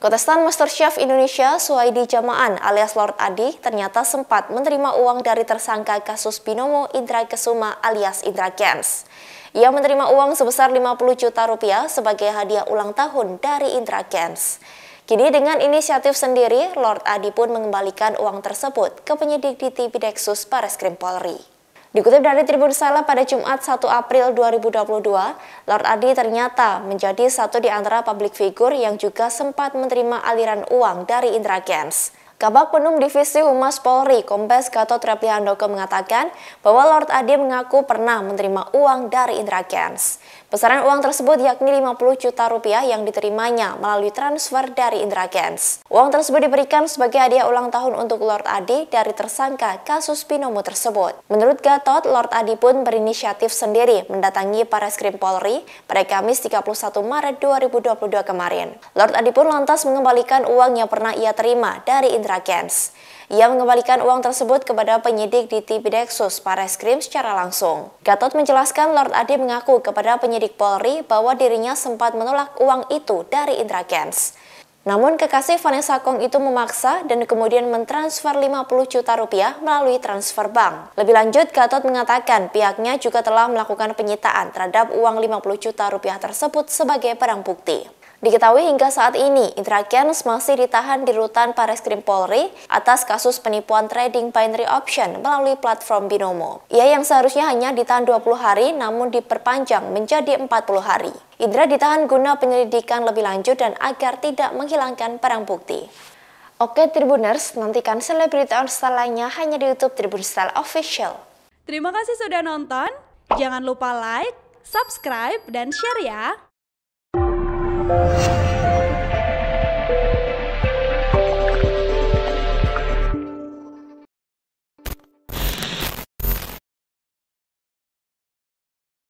Kontestan Masterchef Indonesia Suhaidi Jamaan alias Lord Adi ternyata sempat menerima uang dari tersangka kasus binomo Indra Kesuma alias Indra Games. Ia menerima uang sebesar 50 juta rupiah sebagai hadiah ulang tahun dari Indra Games. Kini dengan inisiatif sendiri, Lord Adi pun mengembalikan uang tersebut ke penyidik di Tipideksus Pareskrim Polri. Dikutip dari Tribun Sela pada Jumat 1 April 2022, Lord Adi ternyata menjadi satu di antara publik figur yang juga sempat menerima aliran uang dari Indra Gens. Kabak Penum Divisi Humas Polri, Kombes Gatot Repli mengatakan bahwa Lord Adi mengaku pernah menerima uang dari Indra Kents. Besaran uang tersebut yakni 50 juta rupiah yang diterimanya melalui transfer dari Indra Kents. Uang tersebut diberikan sebagai hadiah ulang tahun untuk Lord Adi dari tersangka kasus Pinomo tersebut. Menurut Gatot, Lord Adi pun berinisiatif sendiri mendatangi para Skrim Polri pada Kamis 31 Maret 2022 kemarin. Lord Adi pun lantas mengembalikan uang yang pernah ia terima dari Indra Kens, Ia mengembalikan uang tersebut kepada penyidik di TV Tipideksus Pareskrim secara langsung. Gatot menjelaskan Lord Ade mengaku kepada penyidik Polri bahwa dirinya sempat menolak uang itu dari Indra Kents. Namun kekasih Vanessa Kong itu memaksa dan kemudian mentransfer 50 juta rupiah melalui transfer bank. Lebih lanjut, Gatot mengatakan pihaknya juga telah melakukan penyitaan terhadap uang 50 juta rupiah tersebut sebagai barang bukti. Diketahui hingga saat ini, Indra Kens masih ditahan di rutan Pareskrim Polri atas kasus penipuan trading binary option melalui platform Binomo. Ia yang seharusnya hanya ditahan 20 hari namun diperpanjang menjadi 40 hari. Indra ditahan guna penyelidikan lebih lanjut dan agar tidak menghilangkan barang bukti. Oke Tribuners, nantikan selebriti on lainnya hanya di YouTube Tribun Style Official. Terima kasih sudah nonton. Jangan lupa like, subscribe, dan share ya. Thank you.